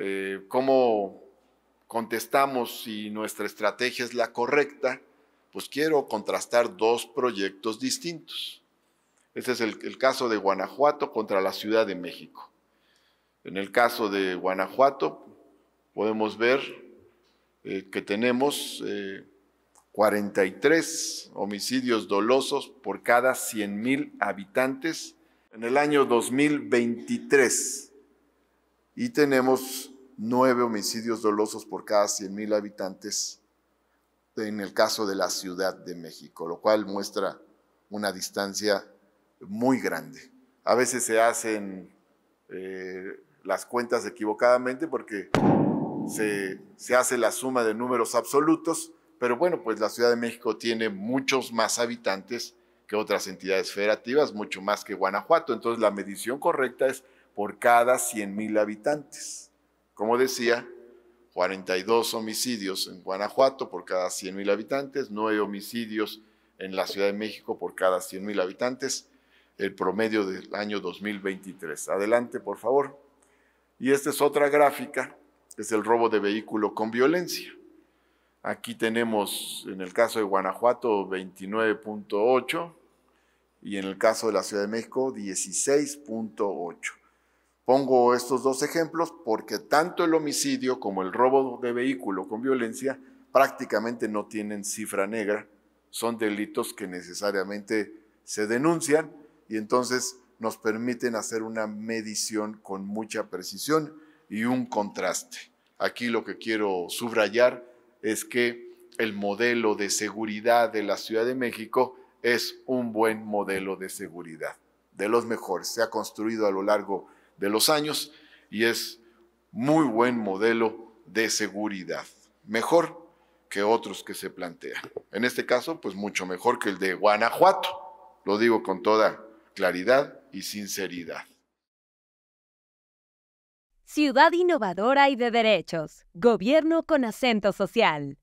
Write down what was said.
Eh, cómo contestamos si nuestra estrategia es la correcta, pues quiero contrastar dos proyectos distintos. Este es el, caso de Guanajuato contra la Ciudad de México. En el caso de Guanajuato podemos ver eh, que tenemos 43 eh, homicidios dolosos por cada 100.000 habitantes en el año 2023 y tenemos nueve homicidios dolosos por cada 100.000 habitantes en el caso de la Ciudad de México, lo cual muestra una distancia muy grande. A veces se hacen eh, las cuentas equivocadamente porque se, se hace la suma de números absolutos, pero bueno, pues la Ciudad de México tiene muchos más habitantes que otras entidades federativas, mucho más que Guanajuato. Entonces la medición correcta es por cada 100.000 habitantes. Como decía, 42 homicidios en Guanajuato por cada 100.000 habitantes, 9 homicidios en la Ciudad de México por cada 100.000 habitantes, el promedio del año 2023. Adelante, por favor. Y esta es otra gráfica, es el robo de vehículo con violencia. Aquí tenemos, en el caso de Guanajuato, 29.8 y en el caso de la Ciudad de México, 16.8. Pongo estos dos ejemplos porque tanto el homicidio como el robo de vehículo con violencia prácticamente no tienen cifra negra, son delitos que necesariamente se denuncian y entonces nos permiten hacer una medición con mucha precisión y un contraste. Aquí lo que quiero subrayar es que el modelo de seguridad de la Ciudad de México es un buen modelo de seguridad, de los mejores. Se ha construido a lo largo de los años y es muy buen modelo de seguridad, mejor que otros que se plantean. En este caso, pues mucho mejor que el de Guanajuato, lo digo con toda claridad y sinceridad. Ciudad innovadora y de derechos, gobierno con acento social.